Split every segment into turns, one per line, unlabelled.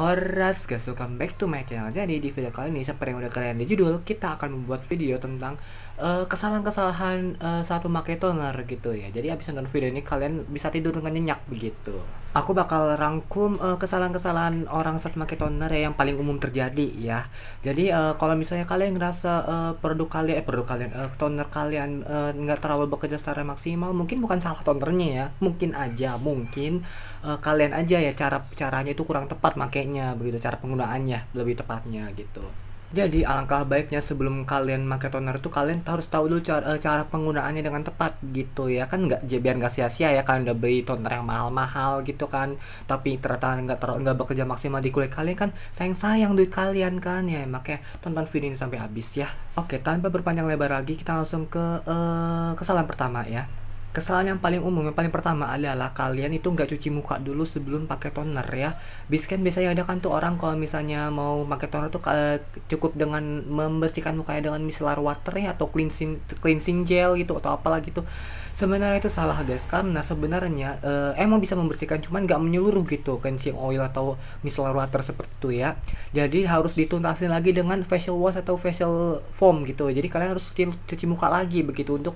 Horas guys, welcome back to my channel Jadi di video kali ini seperti yang udah kalian di judul Kita akan membuat video tentang Eh, kesalahan-kesalahan uh, saat memakai toner gitu ya. Jadi abis nonton video ini kalian bisa tidur dengan nyenyak begitu. Aku bakal rangkum eh, kesalahan-kesalahan uh, orang saat memakai toner ya, yang paling umum terjadi ya. Jadi uh, kalau misalnya kalian ngerasa uh, produk kalian eh produk kalian uh, toner kalian nggak uh, terlalu bekerja secara maksimal, mungkin bukan salah tonernya ya. Mungkin aja, mungkin uh, kalian aja ya cara caranya itu kurang tepat makainya begitu cara penggunaannya lebih tepatnya gitu. Jadi alangkah baiknya sebelum kalian pakai toner itu kalian harus tahu dulu cara, eh, cara penggunaannya dengan tepat gitu ya kan nggak biar nggak sia-sia ya kalian udah beli toner yang mahal-mahal gitu kan tapi ternyata nggak ter nggak bekerja maksimal di kulit kalian kan sayang-sayang duit kalian kan ya makanya tonton video ini sampai habis ya. Oke tanpa berpanjang lebar lagi kita langsung ke uh, kesalahan pertama ya. Kesalahan yang paling umum, yang paling pertama adalah kalian itu nggak cuci muka dulu sebelum pakai toner ya. Biskin biasanya ada kan tuh orang kalau misalnya mau pakai toner tuh uh, cukup dengan membersihkan mukanya dengan micellar water ya atau cleansing cleansing gel gitu atau apalah gitu. Sebenarnya itu salah guys karena sebenarnya uh, emang bisa membersihkan cuman nggak menyeluruh gitu cleansing oil atau micellar water seperti itu ya. Jadi harus dituntasin lagi dengan facial wash atau facial foam gitu. Jadi kalian harus cuci, cuci muka lagi begitu untuk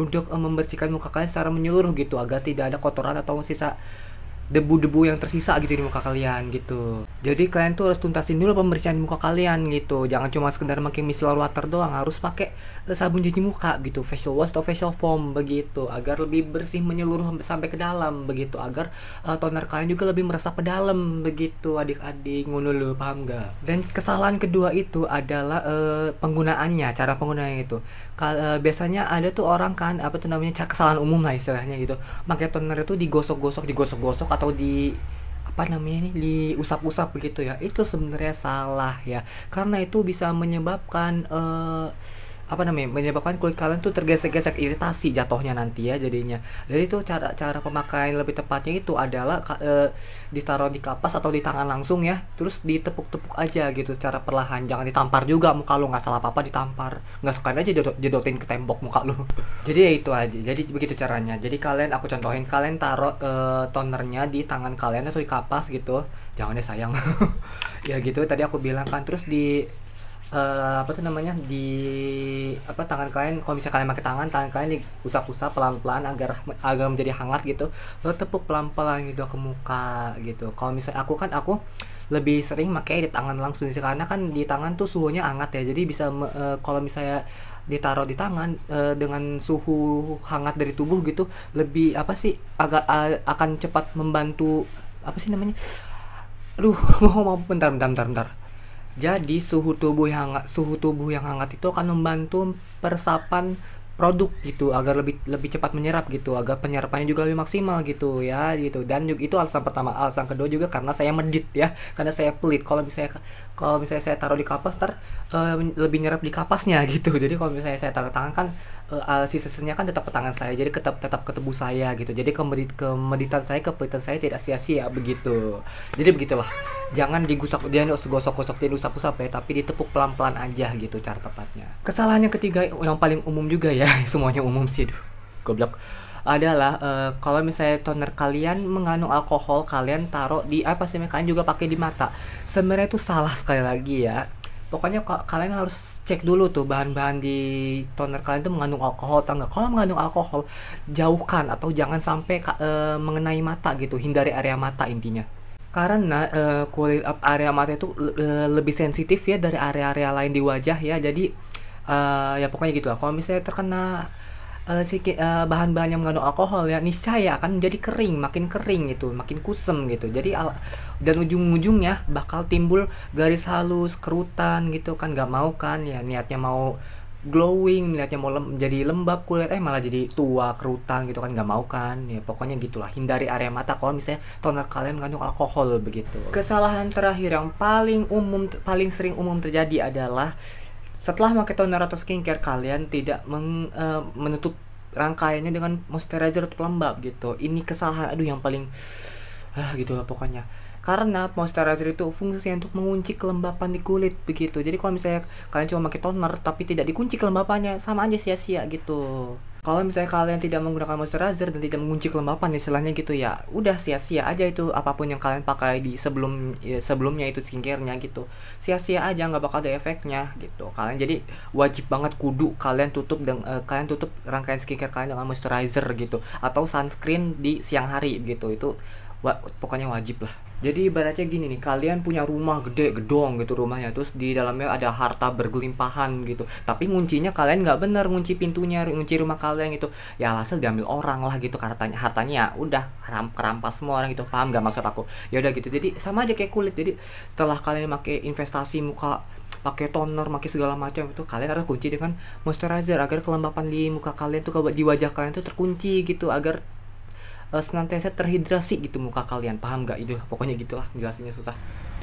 untuk membersihkan muka kalian secara menyeluruh gitu agar tidak ada kotoran atau sisa debu-debu yang tersisa gitu di muka kalian gitu. Jadi kalian tuh harus tuntasin dulu pembersihan muka kalian gitu. Jangan cuma sekedar makin micellar water doang, harus pakai eh, sabun cuci muka gitu, facial wash atau facial foam begitu agar lebih bersih menyeluruh sampai ke dalam begitu agar uh, toner kalian juga lebih meresap ke dalam begitu adik-adik ngono lo paham gak? Dan kesalahan kedua itu adalah uh, penggunaannya, cara penggunaannya itu. uh, biasanya ada tuh orang kan apa tuh namanya kesalahan umum lah istilahnya gitu. Pakai toner itu digosok-gosok, digosok-gosok atau di apa namanya ini diusap-usap begitu ya itu sebenarnya salah ya karena itu bisa menyebabkan uh, apa namanya menyebabkan kulit kalian tuh tergesek-gesek iritasi jatuhnya nanti ya jadinya jadi itu cara cara pemakaian lebih tepatnya itu adalah e, ditaruh di kapas atau di tangan langsung ya terus ditepuk-tepuk aja gitu secara perlahan jangan ditampar juga muka lu nggak salah apa-apa ditampar nggak sekalian aja jedot, jedotin ke tembok muka lu jadi ya itu aja jadi begitu caranya jadi kalian aku contohin kalian taruh e, tonernya di tangan kalian atau di kapas gitu jangan deh ya, sayang ya gitu tadi aku bilang kan terus di uh, apa tuh namanya di apa tangan kalian kalau misalnya kalian pakai tangan tangan kalian diusap-usap pelan-pelan agar agar menjadi hangat gitu lo tepuk pelan-pelan gitu ke muka gitu kalau misalnya aku kan aku lebih sering pakai di tangan langsung sih karena kan di tangan tuh suhunya hangat ya jadi bisa uh, kalau misalnya ditaruh di tangan uh, dengan suhu hangat dari tubuh gitu lebih apa sih agak uh, akan cepat membantu apa sih namanya aduh mau bentar bentar bentar bentar jadi suhu tubuh yang hangat, suhu tubuh yang hangat itu akan membantu persapan produk gitu agar lebih lebih cepat menyerap gitu agar penyerapannya juga lebih maksimal gitu ya gitu dan juga itu alasan pertama alasan kedua juga karena saya medit ya karena saya pelit kalau misalnya kalau misalnya saya taruh di kapas ter uh, eh, lebih nyerap di kapasnya gitu jadi kalau misalnya saya taruh tangan kan uh, eh, eh, sisa-sisanya kan tetap ke tangan saya jadi tetap tetap tubuh saya gitu jadi ke medit ke kemeditan saya kepelitan saya tidak sia-sia begitu jadi begitulah jangan digusok dia gosok-gosok dia usap-usap ya tapi ditepuk pelan-pelan aja gitu cara tepatnya Kesalahannya ketiga yang paling umum juga ya semuanya umum sih duh goblok adalah uh, kalau misalnya toner kalian mengandung alkohol kalian taruh di apa sih kalian juga pakai di mata sebenarnya itu salah sekali lagi ya pokoknya kalian harus cek dulu tuh bahan-bahan di toner kalian itu mengandung alkohol atau enggak. Kalau mengandung alkohol, jauhkan atau jangan sampai uh, mengenai mata gitu, hindari area mata intinya karena uh, kulit area mata itu uh, lebih sensitif ya dari area-area lain di wajah ya jadi uh, ya pokoknya gitu lah kalau misalnya terkena uh, uh, bahan-bahan yang mengandung alkohol ya niscaya akan menjadi kering makin kering gitu makin kusem gitu jadi al dan ujung-ujungnya bakal timbul garis halus kerutan gitu kan gak mau kan ya niatnya mau glowing melihatnya mau lem, jadi lembab kulit eh malah jadi tua kerutan gitu kan nggak mau kan ya pokoknya gitulah hindari area mata kalau misalnya toner kalian mengandung alkohol begitu kesalahan terakhir yang paling umum paling sering umum terjadi adalah setelah pakai toner atau skincare kalian tidak meng, uh, menutup rangkaiannya dengan moisturizer atau pelembab gitu ini kesalahan aduh yang paling ah uh, gitu pokoknya karena moisturizer itu fungsinya untuk mengunci kelembapan di kulit begitu jadi kalau misalnya kalian cuma pakai toner tapi tidak dikunci kelembapannya sama aja sia-sia gitu kalau misalnya kalian tidak menggunakan moisturizer dan tidak mengunci kelembapan istilahnya gitu ya udah sia-sia aja itu apapun yang kalian pakai di sebelum ya, sebelumnya itu skincarenya gitu sia-sia aja nggak bakal ada efeknya gitu kalian jadi wajib banget kudu kalian tutup dan uh, eh, kalian tutup rangkaian skincare kalian dengan moisturizer gitu atau sunscreen di siang hari gitu itu wa pokoknya wajib lah jadi ibaratnya gini nih, kalian punya rumah gede, gedong gitu rumahnya, terus di dalamnya ada harta bergelimpahan gitu. Tapi nguncinya kalian nggak bener ngunci pintunya, ngunci rumah kalian gitu. Ya alhasil diambil orang lah gitu hartanya, hartanya ya udah kerampas semua orang gitu. Paham gak maksud aku? Ya udah gitu. Jadi sama aja kayak kulit. Jadi setelah kalian pakai investasi muka pakai toner, pakai segala macam itu kalian harus kunci dengan moisturizer agar kelembapan di muka kalian tuh di wajah kalian tuh terkunci gitu agar uh, senantiasa terhidrasi gitu muka kalian paham gak itu pokoknya gitulah jelasinnya susah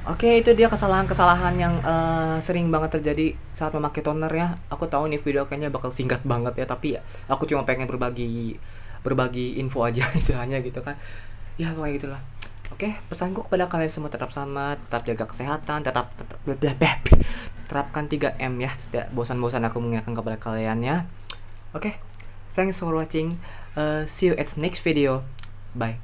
oke okay, itu dia kesalahan-kesalahan yang uh, sering banget terjadi saat memakai toner ya aku tahu nih video kayaknya bakal singkat banget ya tapi ya aku cuma pengen berbagi berbagi info aja istilahnya gitu kan ya pokoknya gitulah Oke, okay, pesanku kepada kalian semua tetap sama, tetap jaga kesehatan, tetap tetap terapkan 3M ya. Tidak bosan-bosan aku mengingatkan kepada kalian ya. Oke. Okay, thanks for watching. Uh, see you at next video. Bye.